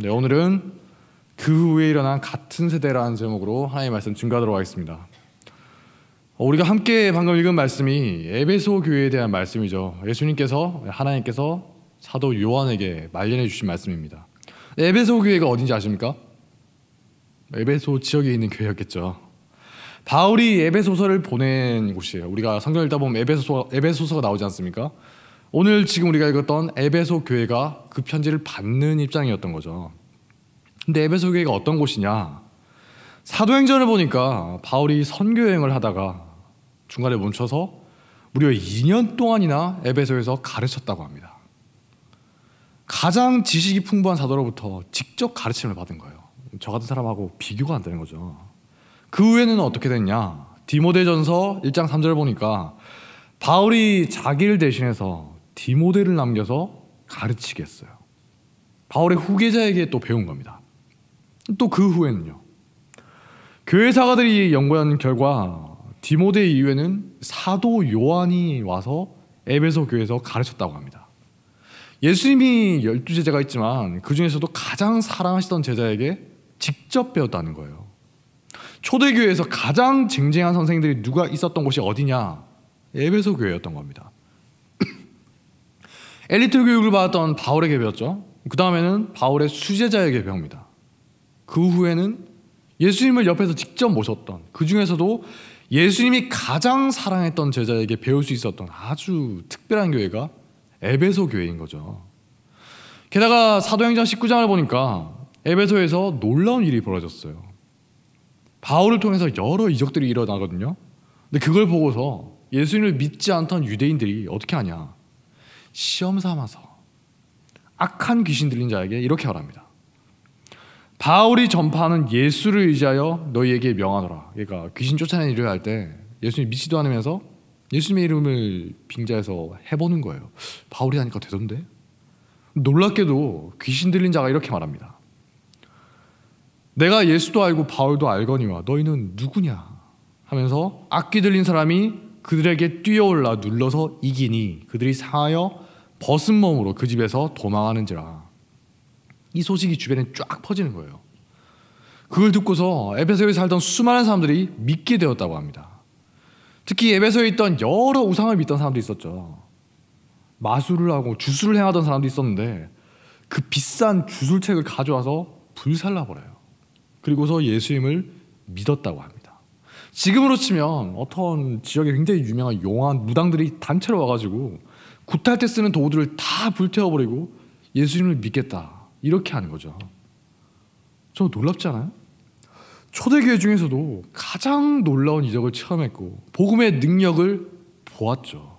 네, 오늘은 그 후에 일어난 같은 세대라는 제목으로 하나님의 말씀 증거하도록 하겠습니다. 어, 우리가 함께 방금 읽은 말씀이 에베소 교회에 대한 말씀이죠. 예수님께서 하나님께서 사도 요한에게 말련해 주신 말씀입니다. 네, 에베소 교회가 어딘지 아십니까? 에베소 지역에 있는 교회였겠죠. 바울이 에베소서를 보낸 곳이에요. 우리가 성경 읽다 보면 에베소서, 에베소서가 나오지 않습니까? 오늘 지금 우리가 읽었던 에베소 교회가 그 편지를 받는 입장이었던 거죠. 근데 에베소 교회가 어떤 곳이냐? 사도행전을 보니까 바울이 선교 여행을 하다가 중간에 멈춰서 무려 2년 동안이나 에베소에서 가르쳤다고 합니다. 가장 지식이 풍부한 사도로부터 직접 가르침을 받은 거예요. 저 같은 사람하고 비교가 안 되는 거죠. 그 후에는 어떻게 됐냐? 디모데전서 1장 3절 을 보니까 바울이 자기를 대신해서 디모델을 남겨서 가르치겠어요. 바울의 후계자에게 또 배운 겁니다. 또 그 후에는요. 교회사가들이 연구한 결과 디모데 이후에는 사도 요한이 와서 에베소 교회에서 가르쳤다고 합니다. 예수님이 열두 제자가 있지만 그 중에서도 가장 사랑하시던 제자에게 직접 배웠다는 거예요. 초대교회에서 가장 쟁쟁한 선생들이 누가 있었던 곳이 어디냐? 에베소 교회였던 겁니다. 엘리트 교육을 받았던 바울에게 배웠죠. 그 다음에는 바울의 수제자에게 배웁니다. 그 후에는 예수님을 옆에서 직접 모셨던 그 중에서도 예수님이 가장 사랑했던 제자에게 배울 수 있었던 아주 특별한 교회가 에베소 교회인 거죠. 게다가 사도행전 19장을 보니까 에베소에서 놀라운 일이 벌어졌어요. 바울을 통해서 여러 이적들이 일어나거든요. 근데 그걸 보고서 예수님을 믿지 않던 유대인들이 어떻게 하냐. 시험 삼아서 악한 귀신 들린 자에게 이렇게 하랍니다. 바울이 전파하는 예수를 의지하여 너희에게 명하노라. 그러니까 귀신 쫓아내는 일을 할 때 예수님 믿지도 않으면서 예수님의 이름을 빙자해서 해보는 거예요. 바울이 하니까 되던데? 놀랍게도 귀신 들린 자가 이렇게 말합니다. 내가 예수도 알고 바울도 알거니와 너희는 누구냐 하면서 악기 들린 사람이 그들에게 뛰어올라 눌러서 이기니 그들이 상하여 벗은 몸으로 그 집에서 도망하는지라 이 소식이 주변에 쫙 퍼지는 거예요. 그걸 듣고서 에베소에 살던 수많은 사람들이 믿게 되었다고 합니다. 특히 에베소에 있던 여러 우상을 믿던 사람도 있었죠. 마술을 하고 주술을 행하던 사람도 있었는데 그 비싼 주술책을 가져와서 불살라버려요. 그리고서 예수님을 믿었다고 합니다. 지금으로 치면 어떤 지역에 굉장히 유명한 용한 무당들이 단체로 와가지고 구탈 때 쓰는 도구들을 다 불태워버리고 예수님을 믿겠다. 이렇게 하는 거죠. 저 놀랍지 않아요? 초대교회 중에서도 가장 놀라운 이적을 체험했고 복음의 능력을 보았죠.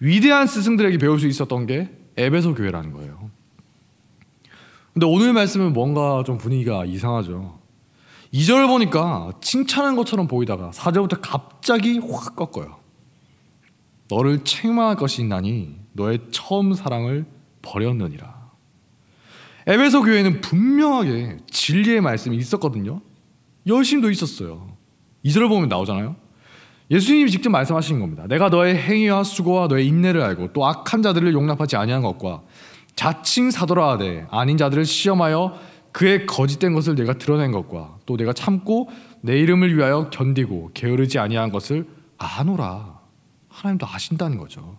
위대한 스승들에게 배울 수 있었던 게 에베소 교회라는 거예요. 근데 오늘 말씀은 뭔가 좀 분위기가 이상하죠. 2절 보니까 칭찬한 것처럼 보이다가 4절부터 갑자기 확 꺾어요. 너를 책망할 것이 있나니 너의 처음 사랑을 버렸느니라. 에베소 교회는 분명하게 진리의 말씀이 있었거든요. 여심도 있었어요. 2절을 보면 나오잖아요. 예수님이 직접 말씀하신 겁니다. 내가 너의 행위와 수고와 너의 인내를 알고 또 악한 자들을 용납하지 아니한 것과 자칭 사도라 하되 아닌 자들을 시험하여 그의 거짓된 것을 내가 드러낸 것과 또 내가 참고 내 이름을 위하여 견디고 게으르지 아니한 것을 아노라. 하나님도 아신다는 거죠.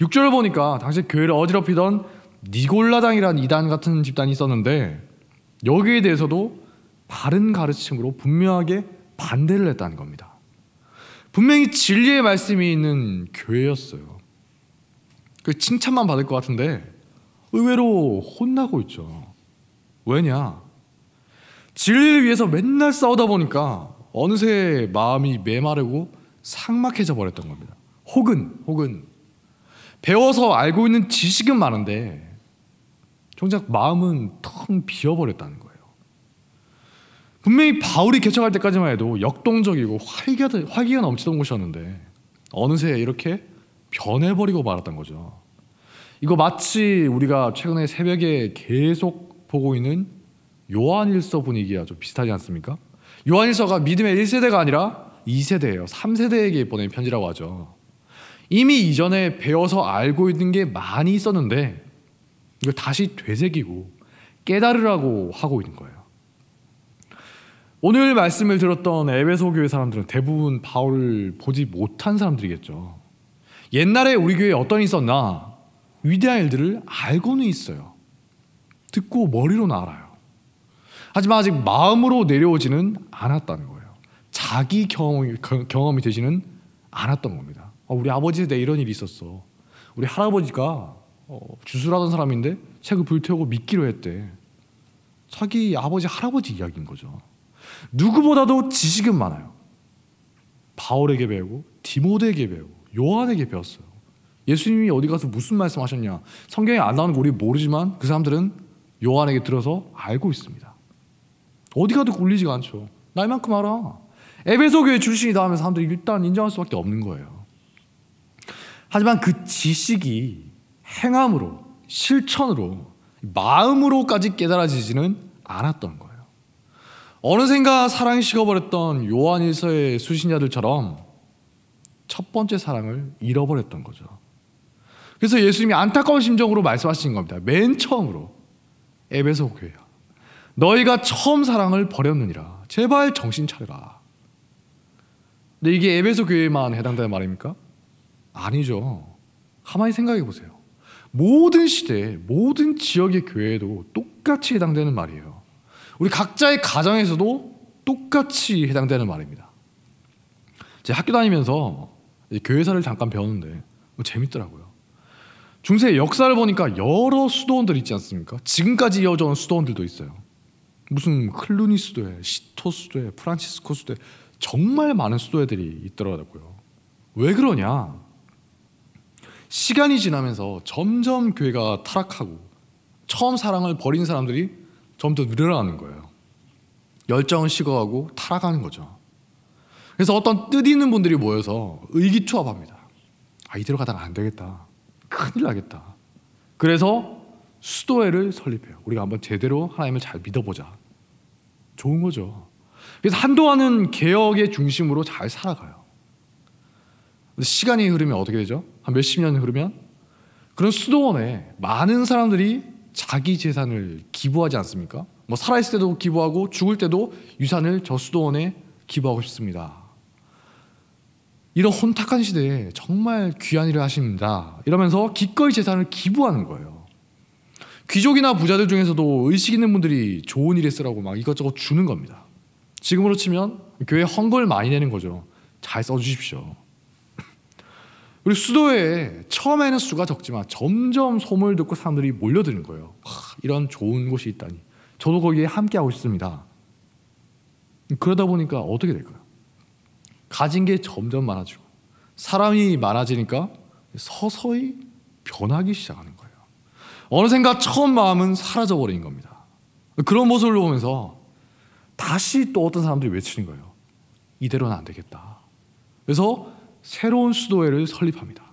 6절을 보니까 당시 교회를 어지럽히던 니골라당이라는 이단 같은 집단이 있었는데 여기에 대해서도 바른 가르침으로 분명하게 반대를 했다는 겁니다. 분명히 진리의 말씀이 있는 교회였어요. 그 칭찬만 받을 것 같은데 의외로 혼나고 있죠. 왜냐? 진리를 위해서 맨날 싸우다 보니까 어느새 마음이 메마르고 상막해져 버렸던 겁니다. 혹은 혹은 배워서 알고 있는 지식은 많은데 정작 마음은 텅 비어버렸다는 거예요. 분명히 바울이 개척할 때까지만 해도 역동적이고 활기가, 활기가 넘치던 곳이었는데 어느새 이렇게 변해버리고 말았던 거죠. 이거 마치 우리가 최근에 새벽에 계속 보고 있는 요한일서 분위기와 좀 비슷하지 않습니까? 요한일서가 믿음의 1세대가 아니라 2세대예요. 3세대에게 보낸 편지라고 하죠. 이미 이전에 배워서 알고 있는 게 많이 있었는데 이걸 다시 되새기고 깨달으라고 하고 있는 거예요. 오늘 말씀을 들었던 에베소 교회 사람들은 대부분 바울을 보지 못한 사람들이겠죠. 옛날에 우리 교회에 어떤 있었나 위대한 일들을 알고는 있어요. 듣고 머리로 알아요. 하지만 아직 마음으로 내려오지는 않았다는 거예요. 자기 경험이, 경험이 되지는 않았던 겁니다. 아, 우리 아버지 내 이런 일이 있었어. 우리 할아버지가 어, 주술하던 사람인데 책을 불태우고 믿기로 했대. 자기 아버지 할아버지 이야기인 거죠. 누구보다도 지식은 많아요. 바울에게 배우고 디모데에게 배우고 요한에게 배웠어요. 예수님이 어디 가서 무슨 말씀하셨냐? 성경에 안 나오는 거 우리 모르지만 그 사람들은 요한에게 들어서 알고 있습니다. 어디 가도 굴리지가 않죠. 나이만큼 알아. 에베소 교회 출신이다 하면 사람들이 일단 인정할 수밖에 없는 거예요. 하지만 그 지식이 행함으로 실천으로 마음으로까지 깨달아지지는 않았던 거예요. 어느샌가 사랑이 식어버렸던 요한일서의 수신자들처럼 첫 번째 사랑을 잃어버렸던 거죠. 그래서 예수님이 안타까운 심정으로 말씀하신 겁니다. 맨 처음으로 에베소 교회야. 너희가 처음 사랑을 버렸느니라. 제발 정신 차려라. 근데 이게 에베소 교회만 해당되는 말입니까? 아니죠. 가만히 생각해 보세요. 모든 시대, 모든 지역의 교회에도 똑같이 해당되는 말이에요. 우리 각자의 가정에서도 똑같이 해당되는 말입니다. 제 학교 다니면서 교회사를 잠깐 배웠는데 재밌더라고요. 중세 역사를 보니까 여러 수도원들 있지 않습니까? 지금까지 이어져 온 수도원들도 있어요. 무슨 클루니 수도회, 시토 수도회, 프란치스코 수도회 정말 많은 수도회들이 있더라고요. 왜 그러냐? 시간이 지나면서 점점 교회가 타락하고 처음 사랑을 버린 사람들이 점점 늘어나는 거예요. 열정은 식어가고 타락하는 거죠. 그래서 어떤 뜻 있는 분들이 모여서 의기투합합니다. 아, 이대로 가다가 안 되겠다. 큰일 나겠다. 그래서 수도회를 설립해요. 우리가 한번 제대로 하나님을 잘 믿어보자. 좋은 거죠. 그래서 한동안은 개혁의 중심으로 잘 살아가요. 시간이 흐르면 어떻게 되죠? 한 몇 십 년 흐르면 그런 수도원에 많은 사람들이 자기 재산을 기부하지 않습니까? 뭐 살아있을 때도 기부하고 죽을 때도 유산을 저 수도원에 기부하고 싶습니다. 이런 혼탁한 시대에 정말 귀한 일을 하십니다. 이러면서 기꺼이 재산을 기부하는 거예요. 귀족이나 부자들 중에서도 의식 있는 분들이 좋은 일에 쓰라고 막 이것저것 주는 겁니다. 지금으로 치면 교회 헌금을 많이 내는 거죠. 잘 써주십시오. 우리 수도에 처음에는 수가 적지만 점점 소문을 듣고 사람들이 몰려드는 거예요. 와, 이런 좋은 곳이 있다니. 저도 거기에 함께하고 있습니다 그러다 보니까 어떻게 될까요? 가진 게 점점 많아지고 사람이 많아지니까 서서히 변하기 시작하는 거예요. 어느샌가 처음 마음은 사라져버린 겁니다. 그런 모습을 보면서 다시 또 어떤 사람들이 외치는 거예요. 이대로는 안 되겠다. 그래서 새로운 수도회를 설립합니다.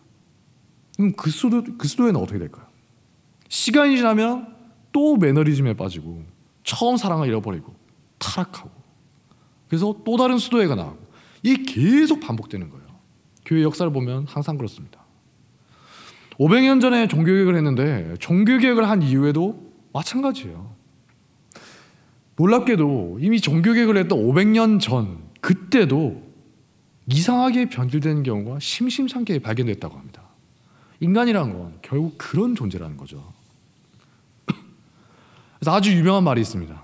그럼 그 수도 그 수도회는 어떻게 될까요? 시간이 지나면 또 매너리즘에 빠지고 처음 사랑을 잃어버리고 타락하고 그래서 또 다른 수도회가 나오고 이게 계속 반복되는 거예요. 교회 역사를 보면 항상 그렇습니다. 500년 전에 종교개혁을 했는데 종교개혁을 한 이후에도 마찬가지예요. 놀랍게도 이미 종교개혁을 했던 500년 전 그때도 이상하게 변질되는 경우가 심심찮게 발견됐다고 합니다. 인간이란 건 결국 그런 존재라는 거죠. 그래서 아주 유명한 말이 있습니다.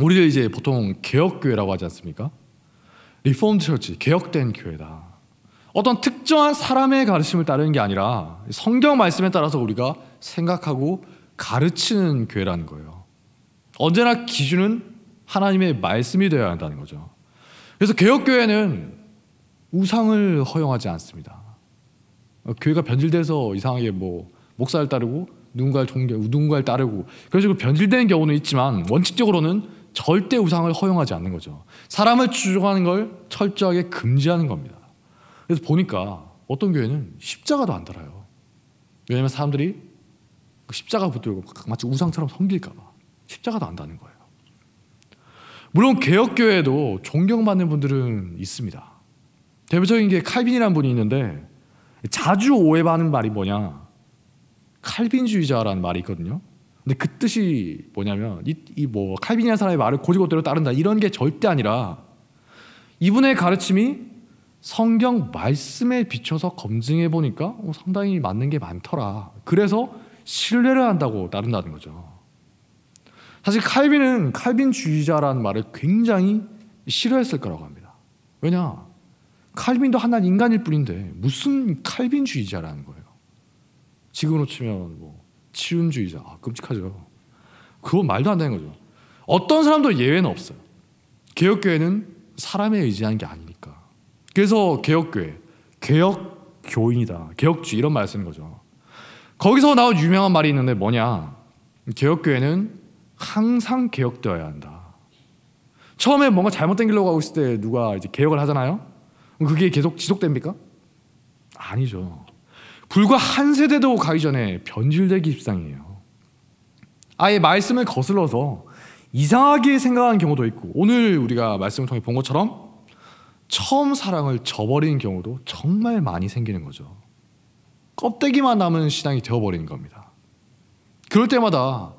우리를 이제 보통 개혁교회라고 하지 않습니까? 리폼드 처치, 개혁된 교회다. 어떤 특정한 사람의 가르침을 따르는 게 아니라 성경 말씀에 따라서 우리가 생각하고 가르치는 교회라는 거예요. 언제나 기준은 하나님의 말씀이 되어야 한다는 거죠. 그래서 개혁교회는 우상을 허용하지 않습니다. 어, 교회가 변질돼서 이상하게 뭐 목사를 따르고 누군가를 존경, 누군가를 따르고 그런 식으로 변질되는 경우는 있지만 원칙적으로는 절대 우상을 허용하지 않는 거죠. 사람을 추종하는 걸 철저하게 금지하는 겁니다. 그래서 보니까 어떤 교회는 십자가도 안 달아요. 왜냐하면 사람들이 그 십자가 붙들고 마치 우상처럼 섬길까봐 십자가도 안 다는 거예요. 물론 개혁교회도 존경받는 분들은 있습니다. 대표적인 게 칼빈이라는 분이 있는데 자주 오해받는 말이 뭐냐? 칼빈주의자라는 말이 있거든요. 근데 그 뜻이 뭐냐면 이뭐 이 뭐 칼빈이라는 사람의 말을 고지고대로 따른다 이런 게 절대 아니라 이분의 가르침이 성경 말씀에 비춰서 검증해 보니까 어, 상당히 맞는 게 많더라. 그래서 신뢰를 한다고 따른다는 거죠. 사실 칼빈은 칼빈주의자라는 말을 굉장히 싫어했을 거라고 합니다. 왜냐? 칼빈도 하나는 인간일 뿐인데 무슨 칼빈주의자라는 거예요. 지금으로 치면 뭐 치음주의자 아, 끔찍하죠. 그건 말도 안 되는 거죠. 어떤 사람도 예외는 없어요. 개혁교회는 사람에 의지하게 아니니까. 그래서 개혁교회, 개혁 교인이다, 개혁주의 이런 말 쓰는 거죠. 거기서 나온 유명한 말이 있는데 뭐냐? 개혁교회는 항상 개혁되어야 한다. 처음에 뭔가 잘못된 길로 가고 있을 때 누가 이제 개혁을 하잖아요. 그게 계속 지속됩니까? 아니죠. 불과 한 세대도 가기 전에 변질되기 십상이에요. 아예 말씀을 거슬러서 이상하게 생각하는 경우도 있고 오늘 우리가 말씀을 통해 본 것처럼 처음 사랑을 저버리는 경우도 정말 많이 생기는 거죠. 껍데기만 남은 신앙이 되어버리는 겁니다. 그럴 때마다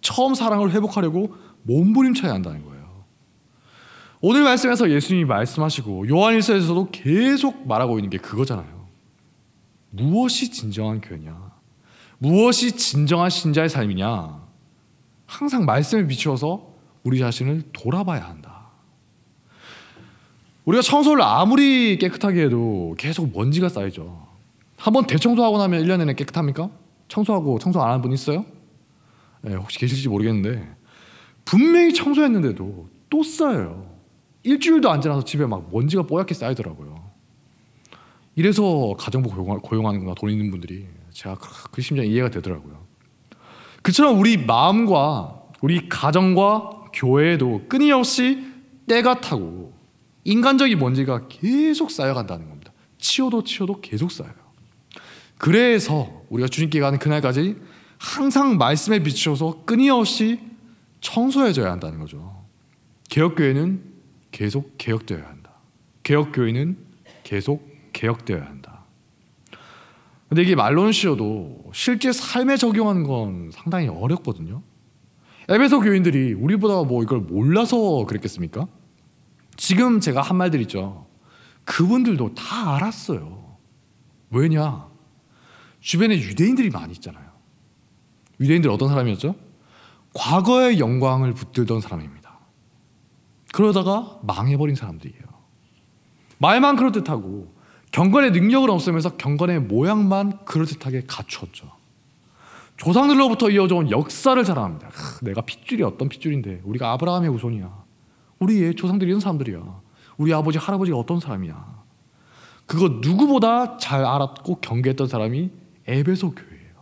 처음 사랑을 회복하려고 몸부림쳐야 한다는 거예요. 오늘 말씀에서 예수님이 말씀하시고 요한일서에서도 계속 말하고 있는 게 그거잖아요. 무엇이 진정한 교회냐? 무엇이 진정한 신자의 삶이냐? 항상 말씀에 비추어서 우리 자신을 돌아봐야 한다. 우리가 청소를 아무리 깨끗하게 해도 계속 먼지가 쌓이죠. 한번 대청소하고 나면 1년 내내 깨끗합니까? 청소하고 청소 안 하는 분 있어요? 네, 혹시 계실지 모르겠는데 분명히 청소했는데도 또 쌓여요. 일주일도 안 지나서 집에 막 먼지가 뽀얗게 쌓이더라고요. 이래서 가정부 고용하, 는구나돈 있는 분들이 제가 그, 그 심정 이해가 되더라고요. 그처럼 우리 마음과 우리 가정과 교회에도 끊임없이 때가 타고 인간적인 먼지가 계속 쌓여간다는 겁니다. 치워도 치워도 계속 쌓여요. 그래서 우리가 주님께 가는 그날까지 항상 말씀에 비추어서 끊임없이 청소해져야 한다는 거죠. 개혁교회는 계속 개혁되어야 한다. 개혁교회는 계속 개혁되어야 한다. 근데 이게 말로는 쉬워도 실제 삶에 적용하는 건 상당히 어렵거든요. 에베소 교인들이 우리보다 뭐 이걸 몰라서 그랬겠습니까? 지금 제가 한 말들 있죠. 그분들도 다 알았어요. 왜냐? 주변에 유대인들이 많이 있잖아요. 유대인들 어떤 사람이었죠? 과거의 영광을 붙들던 사람입니다. 그러다가 망해버린 사람들이에요. 말만 그럴듯하고 경건의 능력을 없애면서 경건의 모양만 그럴듯하게 갖추었죠. 조상들로부터 이어져온 역사를 자랑합니다. 내가 핏줄이 어떤 핏줄인데 우리가 아브라함의 우손이야. 우리의 조상들이 이런 사람들이야. 우리 아버지 할아버지가 어떤 사람이야. 그거 누구보다 잘 알았고 경계했던 사람이 에베소 교회예요.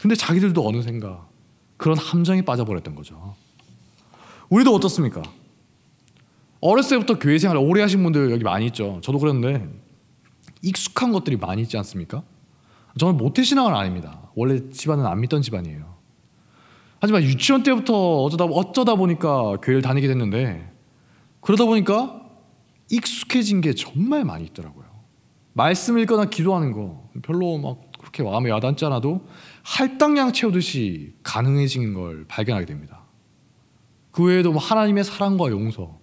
근데 자기들도 어느샌가 그런 함정에 빠져버렸던 거죠. 우리도 어떻습니까? 어렸을 때부터 교회 생활 오래 하신 분들 여기 많이 있죠. 저도 그랬는데 익숙한 것들이 많이 있지 않습니까? 저는 모태 신앙은 아닙니다. 원래 집안은 안 믿던 집안이에요. 하지만 유치원 때부터 어쩌다 어쩌다 보니까 교회를 다니게 됐는데 그러다 보니까 익숙해진 게 정말 많이 있더라고요. 말씀 읽거나 기도하는 거 별로 막 그렇게 마음에 와닿지 않아도 할당량 채우듯이 가능해진 걸 발견하게 됩니다. 그 외에도 뭐 하나님의 사랑과 용서,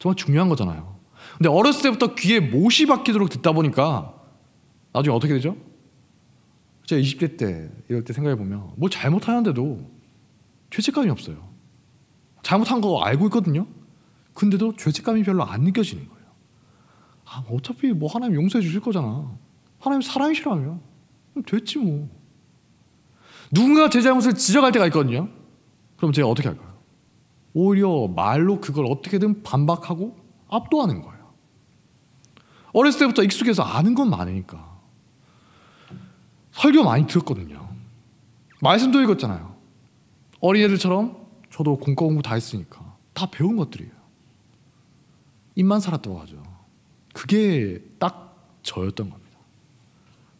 정말 중요한 거잖아요. 근데 어렸을 때부터 귀에 못이 박히도록 듣다 보니까 나중에 어떻게 되죠? 제 20대 때 이럴 때 생각해 보면 뭘 뭐 잘못하는데도 죄책감이 없어요. 잘못한 거 알고 있거든요. 근데도 죄책감이 별로 안 느껴지는 거예요. 아, 뭐 어차피 뭐 하나님 용서해 주실 거잖아. 하나님 사랑이시라며. 됐지 뭐. 누군가 제 잘못을 지적할 때가 있거든요. 그럼 제가 어떻게 할까요? 오히려 말로 그걸 어떻게든 반박하고 압도하는 거예요. 어렸을 때부터 익숙해서 아는 건 많으니까. 설교 많이 들었거든요. 말씀도 읽었잖아요. 어린애들처럼 저도 공과 공부 다 했으니까 다 배운 것들이에요. 입만 살았다고 하죠. 그게 딱 저였던 겁니다.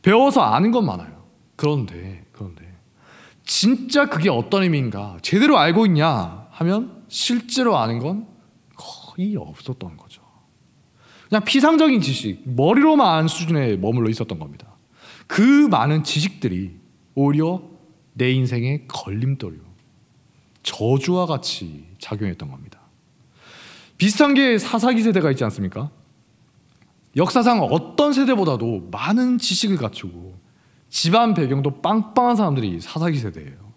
배워서 아는 건 많아요. 그런데 그런데 진짜 그게 어떤 의미인가 제대로 알고 있냐 하면 실제로 아는 건 거의 없었던 거죠. 그냥 피상적인 지식, 머리로만 아는 수준에 머물러 있었던 겁니다. 그 많은 지식들이 오히려 내 인생의 걸림돌이요. 저주와 같이 작용했던 겁니다. 비슷한 게 사사기 세대가 있지 않습니까? 역사상 어떤 세대보다도 많은 지식을 갖추고 집안 배경도 빵빵한 사람들이 사사기 세대예요.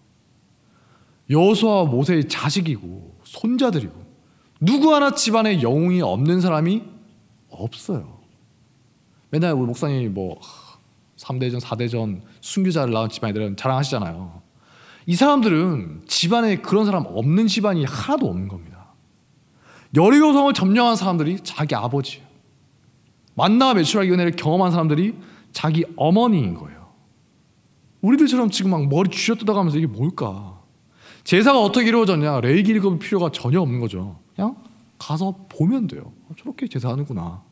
여호수아와 모세의 자식이고 손자들이고 누구 하나 집안에 영웅이 없는 사람이 없어요. 맨날 우리 목사님이 뭐 3대전, 4대전 순교자를 낳은 집안들은 자랑하시잖아요. 이 사람들은 집안에 그런 사람 없는 집안이 하나도 없는 겁니다. 여리고성을 점령한 사람들이 자기 아버지 만나 매출하기 은혜를 경험한 사람들이 자기 어머니인 거예요. 우리들처럼 지금 막 머리 쥐어뜯어가면서 이게 뭘까? 제사가 어떻게 이루어졌냐 레이기 읽을 필요가 전혀 없는 거죠. 그냥 가서 보면 돼요. 아, 저렇게 제사하는구나.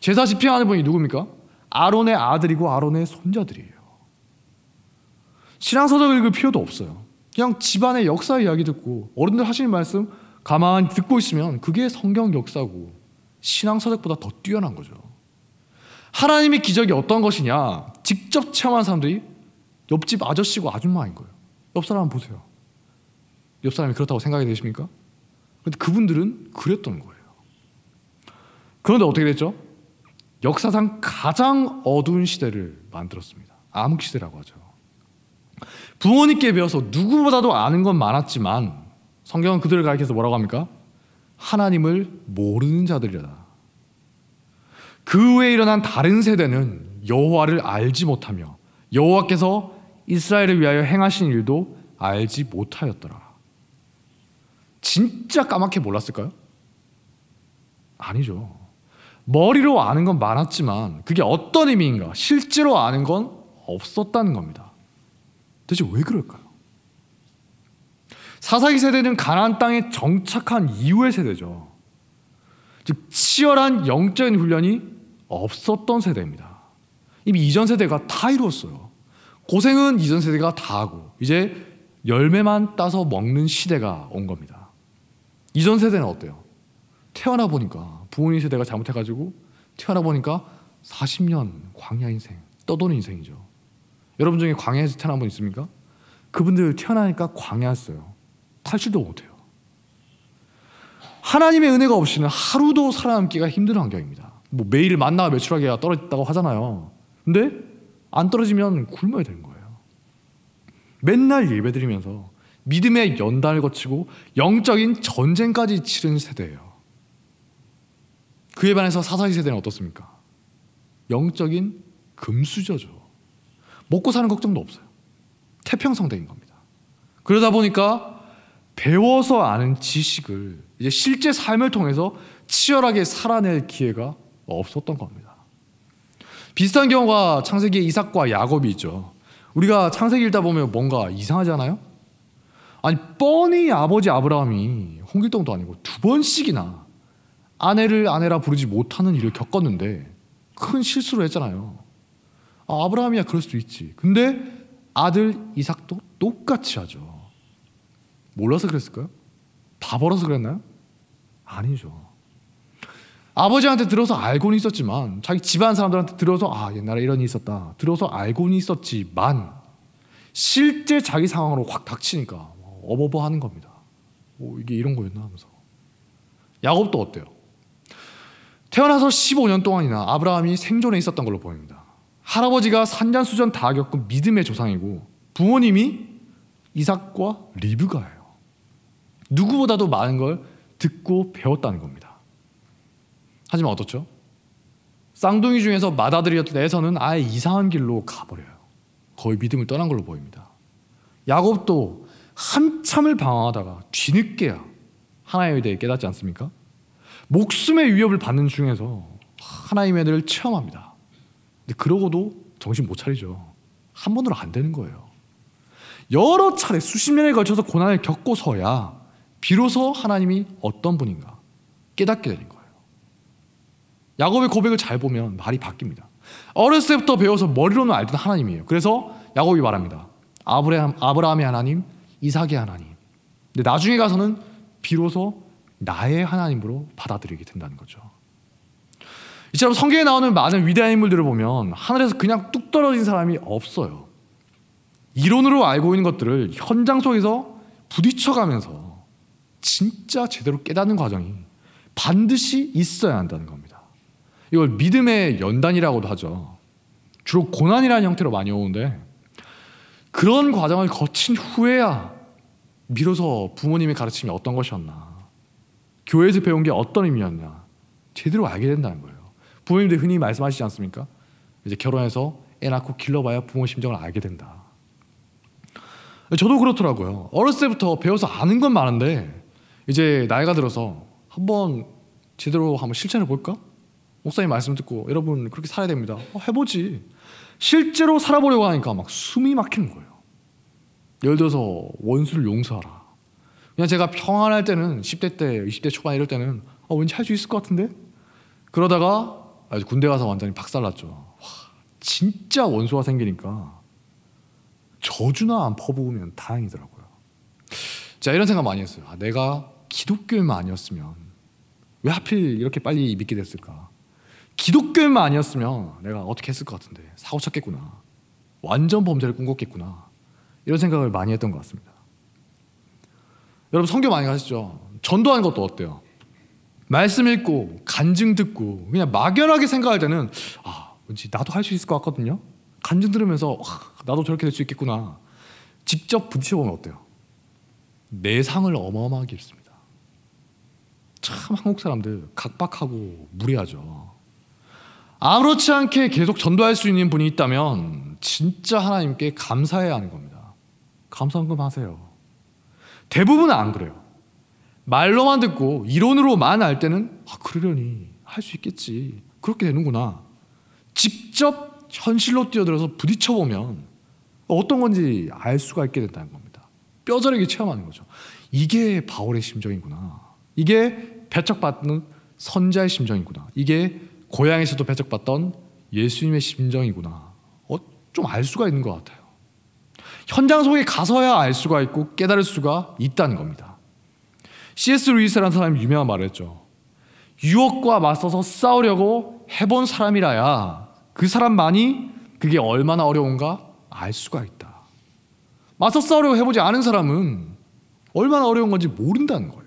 제사 집행하는 분이 누굽니까? 아론의 아들이고 아론의 손자들이에요. 신앙서적 읽을 필요도 없어요. 그냥 집안의 역사 이야기 듣고 어른들 하시는 말씀 가만히 듣고 있으면 그게 성경 역사고 신앙서적보다 더 뛰어난 거죠. 하나님의 기적이 어떤 것이냐 직접 체험한 사람들이 옆집 아저씨고 아줌마인 거예요. 옆 사람 보세요. 옆 사람이 그렇다고 생각이 되십니까? 근데 그분들은 그랬던 거예요. 그런데 어떻게 됐죠? 역사상 가장 어두운 시대를 만들었습니다. 암흑 시대라고 하죠. 부모님께 배워서 누구보다도 아는 건 많았지만 성경은 그들을 가리켜서 뭐라고 합니까? 하나님을 모르는 자들이다. 그 후에 일어난 다른 세대는 여호와를 알지 못하며 여호와께서 이스라엘을 위하여 행하신 일도 알지 못하였더라. 진짜 까맣게 몰랐을까요? 아니죠. 머리로 아는 건 많았지만 그게 어떤 의미인가 실제로 아는 건 없었다는 겁니다. 대체 왜 그럴까요? 사사기 세대는 가나안 땅에 정착한 이후의 세대죠. 즉 치열한 영적인 훈련이 없었던 세대입니다. 이미 이전 세대가 다 이루었어요. 고생은 이전 세대가 다 하고 이제 열매만 따서 먹는 시대가 온 겁니다. 이전 세대는 어때요? 태어나 보니까 부모님 세대가 잘못해가지고 태어나 보니까 40년 광야 인생 떠도는 인생이죠. 여러분 중에 광야에서 태어난 분 있습니까? 그분들 태어나니까 광야였어요. 탈출도 못해요. 하나님의 은혜가 없이는 하루도 살아남기가 힘든 환경입니다. 뭐 매일 만나 매출하게 떨어졌다고 하잖아요. 근데 안 떨어지면 굶어야 되는 거예요. 맨날 예배드리면서 믿음의 연단을 거치고 영적인 전쟁까지 치른 세대예요. 그에 반해서 사사기 세대는 어떻습니까? 영적인 금수저죠. 먹고 사는 걱정도 없어요. 태평성대인 겁니다. 그러다 보니까 배워서 아는 지식을 이제 실제 삶을 통해서 치열하게 살아낼 기회가 없었던 겁니다. 비슷한 경우가 창세기의 이삭과 야곱이 있죠. 우리가 창세기 읽다 보면 뭔가 이상하지않아요 아니 뻔히 아버지 아브라함이 홍길동도 아니고 두 번씩이나 아내를 아내라 부르지 못하는 일을 겪었는데 큰 실수를 했잖아요. 아, 브라함이야 그럴 수도 있지. 근데 아들 이삭도 똑같이 하죠. 몰라서 그랬을까요? 다 벌어서 그랬나요? 아니죠. 아버지한테 들어서 알고는 있었지만 자기 집안 사람들한테 들어서 아 옛날에 이런 일이 있었다 들어서 알고는 있었지만 실제 자기 상황으로 확 닥치니까 어버버 하는 겁니다. 오, 이게 이런 거였나 하면서. 야곱도 어때요? 태어나서 15년 동안이나 아브라함이 생존해 있었던 걸로 보입니다. 할아버지가 산전수전 다 겪은 믿음의 조상이고 부모님이 이삭과 리브가예요. 누구보다도 많은 걸 듣고 배웠다는 겁니다. 하지만 어떻죠? 쌍둥이 중에서 맏아들이었던 에서는 아예 이상한 길로 가버려요. 거의 믿음을 떠난 걸로 보입니다. 야곱도 한참을 방황하다가 뒤늦게야 하나님에 대해 깨닫지 않습니까? 목숨의 위협을 받는 중에서 하나님의 애들을 체험합니다. 근데 그러고도 정신 못 차리죠. 한 번으로 안 되는 거예요. 여러 차례 수십 년에 걸쳐서 고난을 겪고서야 비로소 하나님이 어떤 분인가 깨닫게 되는 거예요. 야곱의 고백을 잘 보면 말이 바뀝니다. 어렸을 때부터 배워서 머리로는 알던 하나님이에요. 그래서 야곱이 말합니다. 아브라함, 아브라함의 하나님, 이삭의 하나님. 근데 나중에 가서는 비로소 나의 하나님으로 받아들이게 된다는 거죠. 이처럼 성경에 나오는 많은 위대한 인물들을 보면 하늘에서 그냥 뚝 떨어진 사람이 없어요. 이론으로 알고 있는 것들을 현장 속에서 부딪혀가면서 진짜 제대로 깨닫는 과정이 반드시 있어야 한다는 겁니다. 이걸 믿음의 연단이라고도 하죠. 주로 고난이라는 형태로 많이 오는데 그런 과정을 거친 후에야 비로서 부모님의 가르침이 어떤 것이었나, 교회에서 배운 게 어떤 의미였냐, 제대로 알게 된다는 거예요. 부모님들 흔히 말씀하시지 않습니까? 이제 결혼해서 애 낳고 길러봐야 부모 심정을 알게 된다. 저도 그렇더라고요. 어렸을 때부터 배워서 아는 건 많은데 이제 나이가 들어서 한번 제대로 한번 실천해 볼까? 목사님 말씀 듣고 여러분 그렇게 살아야 됩니다. 어, 해보지. 실제로 살아보려고 하니까 막 숨이 막히는 거예요. 예를 들어서 원수를 용서하라. 그냥 제가 평안할 때는 10대 때, 20대 초반 이럴 때는 어, 왠지 할 수 있을 것 같은데? 그러다가 군대 가서 완전히 박살났죠. 와, 진짜 원수가 생기니까 저주나 안 퍼부으면 다행이더라고요. 자, 이런 생각 많이 했어요. 아, 내가 기독교인만 아니었으면 왜 하필 이렇게 빨리 믿게 됐을까? 기독교인만 아니었으면 내가 어떻게 했을 것 같은데 사고 쳤겠구나. 완전 범죄를 꿈꿨겠구나. 이런 생각을 많이 했던 것 같습니다. 여러분 성교 많이 가시죠? 전도하는 것도 어때요? 말씀 읽고 간증 듣고 그냥 막연하게 생각할 때는 아 왠지 나도 할 수 있을 것 같거든요. 간증 들으면서 아, 나도 저렇게 될 수 있겠구나. 직접 부딪혀보면 어때요? 내상을 어마어마하게 입습니다. 참 한국 사람들 각박하고 무례하죠. 아무렇지 않게 계속 전도할 수 있는 분이 있다면 진짜 하나님께 감사해야 하는 겁니다. 감성금 하세요. 대부분은 안 그래요. 말로만 듣고 이론으로만 알 때는 아 그러려니 할 수 있겠지 그렇게 되는구나 직접 현실로 뛰어들어서 부딪혀 보면 어떤 건지 알 수가 있게 된다는 겁니다 뼈저리게 체험하는 거죠 이게 바울의 심정이구나 이게 배척받는 선자의 심정이구나 이게 고향에서도 배척받던 예수님의 심정이구나 어, 좀 알 수가 있는 것 같아요 현장 속에 가서야 알 수가 있고 깨달을 수가 있다는 겁니다. C.S. 루이스라는 사람이 유명한 말을 했죠. 유혹과 맞서서 싸우려고 해본 사람이라야 그 사람만이 그게 얼마나 어려운가 알 수가 있다. 맞서 싸우려고 해보지 않은 사람은 얼마나 어려운 건지 모른다는 거예요.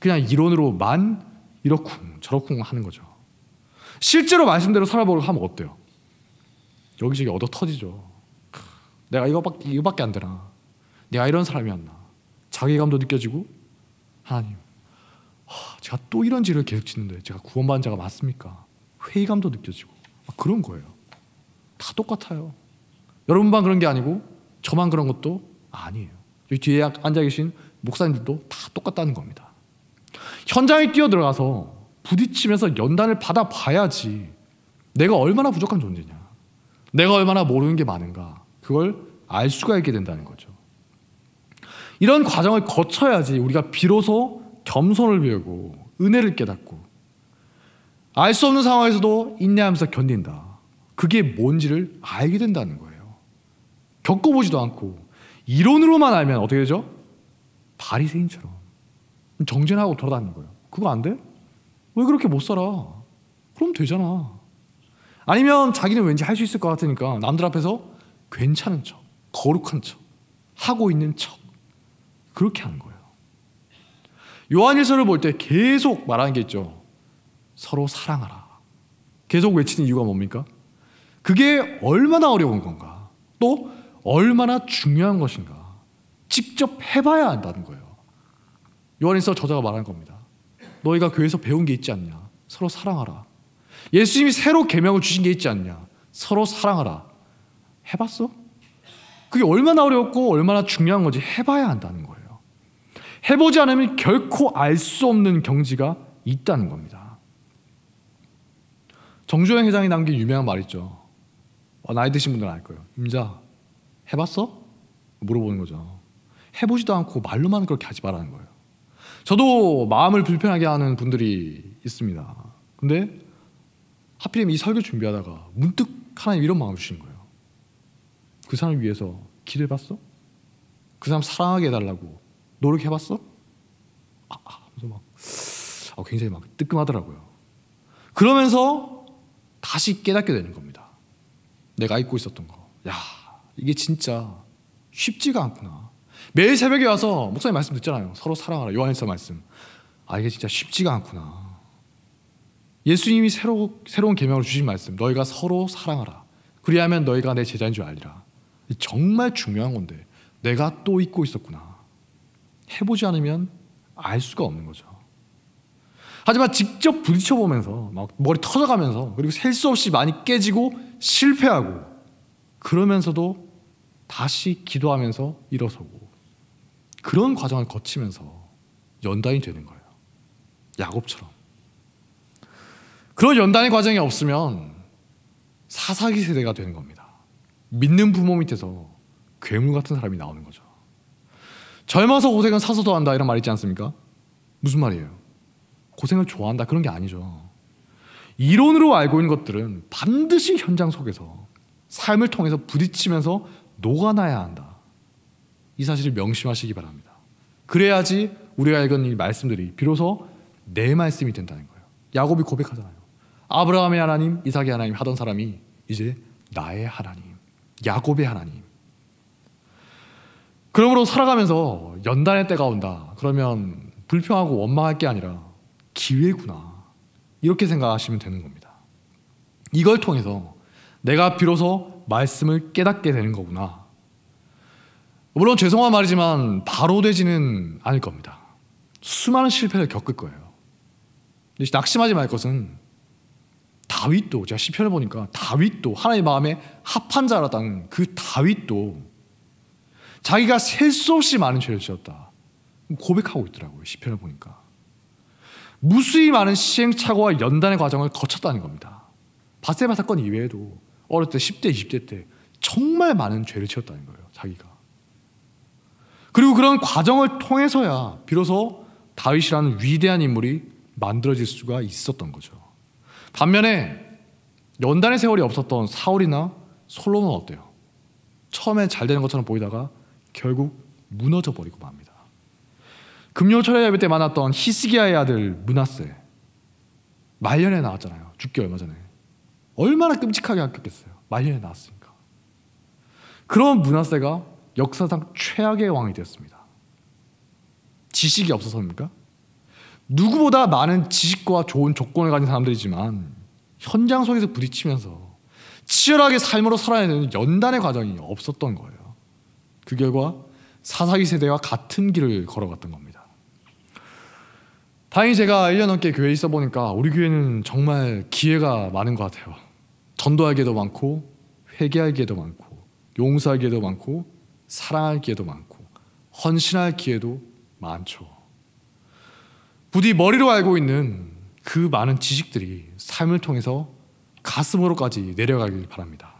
그냥 이론으로만 이렇쿵 저렇쿵 하는 거죠. 실제로 말씀대로 살아보려고 하면 어때요? 여기저기 얻어 터지죠. 내가 이거밖에, 이거밖에 안 되나. 내가 이런 사람이었나. 자괴감도 느껴지고, 하나님, 하, 제가 또 이런 죄를 계속 짓는데 제가 구원받은 자가 맞습니까? 회의감도 느껴지고, 막 그런 거예요. 다 똑같아요. 여러분만 그런 게 아니고, 저만 그런 것도 아니에요. 여기 뒤에 앉아 계신 목사님들도 다 똑같다는 겁니다. 현장에 뛰어들어가서 부딪히면서 연단을 받아봐야지 내가 얼마나 부족한 존재냐. 내가 얼마나 모르는 게 많은가. 그걸 알 수가 있게 된다는 거죠. 이런 과정을 거쳐야지 우리가 비로소 겸손을 배우고 은혜를 깨닫고 알 수 없는 상황에서도 인내하면서 견딘다. 그게 뭔지를 알게 된다는 거예요. 겪어보지도 않고 이론으로만 알면 어떻게 되죠? 바리새인처럼 정진하고 돌아다니는 거예요. 그거 안 돼? 왜 그렇게 못 살아? 그럼 되잖아. 아니면 자기는 왠지 할 수 있을 것 같으니까 남들 앞에서 괜찮은 척, 거룩한 척, 하고 있는 척. 그렇게 한 거예요. 요한일서를 볼 때 계속 말하는 게 있죠. 서로 사랑하라. 계속 외치는 이유가 뭡니까? 그게 얼마나 어려운 건가? 또 얼마나 중요한 것인가? 직접 해봐야 한다는 거예요. 요한일서 저자가 말한 겁니다. 너희가 교회에서 배운 게 있지 않냐? 서로 사랑하라. 예수님이 새로 계명을 주신 게 있지 않냐? 서로 사랑하라. 해봤어? 그게 얼마나 어렵고 얼마나 중요한 건지 해봐야 한다는 거예요. 해보지 않으면 결코 알 수 없는 경지가 있다는 겁니다. 정주영 회장이 남긴 유명한 말 있죠. 어, 나이 드신 분들은 알 거예요. 임자, 해봤어? 물어보는 거죠. 해보지도 않고 말로만 그렇게 하지 말라는 거예요. 저도 마음을 불편하게 하는 분들이 있습니다. 근데 하필이면 이 설교 준비하다가 문득 하나님 이런 마음을 주신 거예요. 그 사람 을 위해서 기도해봤어? 그 사람 사랑하게 해달라고 노력해봤어? 아, 아, 막, 아, 굉장히 막 뜨끔하더라고요. 그러면서 다시 깨닫게 되는 겁니다. 내가 잊고 있었던 거. 야, 이게 진짜 쉽지가 않구나. 매일 새벽에 와서 목사님 말씀 듣잖아요. 서로 사랑하라. 요한일서 말씀. 아, 이게 진짜 쉽지가 않구나. 예수님이 새로, 새로운 계명을 주신 말씀. 너희가 서로 사랑하라. 그리하면 너희가 내 제자인 줄 알리라. 정말 중요한 건데 내가 또 잊고 있었구나. 해보지 않으면 알 수가 없는 거죠. 하지만 직접 부딪혀보면서 막 머리 터져가면서 그리고 셀 수 없이 많이 깨지고 실패하고 그러면서도 다시 기도하면서 일어서고 그런 과정을 거치면서 연단이 되는 거예요. 야곱처럼. 그런 연단의 과정이 없으면 사사기 세대가 되는 겁니다. 믿는 부모 밑에서 괴물 같은 사람이 나오는 거죠. 젊어서 고생은 사서도 한다 이런 말 있지 않습니까? 무슨 말이에요? 고생을 좋아한다 그런 게 아니죠. 이론으로 알고 있는 것들은 반드시 현장 속에서 삶을 통해서 부딪히면서 녹아나야 한다. 이 사실을 명심하시기 바랍니다. 그래야지 우리가 읽은 이 말씀들이 비로소 내 말씀이 된다는 거예요. 야곱이 고백하잖아요. 아브라함의 하나님, 이삭의 하나님 하던 사람이 이제 나의 하나님. 야곱의 하나님. 그러므로 살아가면서 연단의 때가 온다. 그러면 불평하고 원망할 게 아니라 기회구나. 이렇게 생각하시면 되는 겁니다. 이걸 통해서 내가 비로소 말씀을 깨닫게 되는 거구나. 물론 죄송한 말이지만 바로 되지는 않을 겁니다. 수많은 실패를 겪을 거예요. 낙심하지 말 것은 다윗도 제가 시편을 보니까 다윗도 하나님 의 마음에 합한 자라다는 그 다윗도 자기가 셀 수 없이 많은 죄를 지었다 고백하고 있더라고요 시편을 보니까 무수히 많은 시행착오와 연단의 과정을 거쳤다는 겁니다 바세바 사건 이외에도 어릴 때 10대 20대 때 정말 많은 죄를 지었다는 거예요 자기가 그리고 그런 과정을 통해서야 비로소 다윗이라는 위대한 인물이 만들어질 수가 있었던 거죠 반면에 연단의 세월이 없었던 사울이나 솔로몬은 어때요? 처음에 잘 되는 것처럼 보이다가 결국 무너져 버리고 맙니다. 금요 철야 예배 때 만났던 히스기야의 아들 문하세 말년에 나왔잖아요. 죽기 얼마 전에 얼마나 끔찍하게 아꼈겠어요. 말년에 나왔으니까. 그런 문하세가 역사상 최악의 왕이 되었습니다. 지식이 없어서입니까? 누구보다 많은 지식과 좋은 조건을 가진 사람들이지만 현장 속에서 부딪히면서 치열하게 삶으로 살아내는 연단의 과정이 없었던 거예요. 그 결과 사사기 세대와 같은 길을 걸어갔던 겁니다. 다행히 제가 1년 넘게 교회에 있어 보니까 우리 교회는 정말 기회가 많은 것 같아요. 전도할 기회도 많고 회개할 기회도 많고 용서할 기회도 많고 사랑할 기회도 많고 헌신할 기회도 많죠. 부디 머리로 알고 있는 그 많은 지식들이 삶을 통해서 가슴으로까지 내려가길 바랍니다.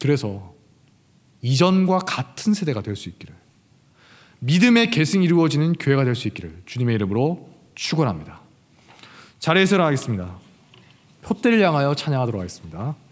그래서 이전과 같은 세대가 될 수 있기를 믿음의 계승이 이루어지는 교회가 될 수 있기를 주님의 이름으로 축원합니다. 자리에서 일어겠습니다 표대를 향하여 찬양하도록 하겠습니다.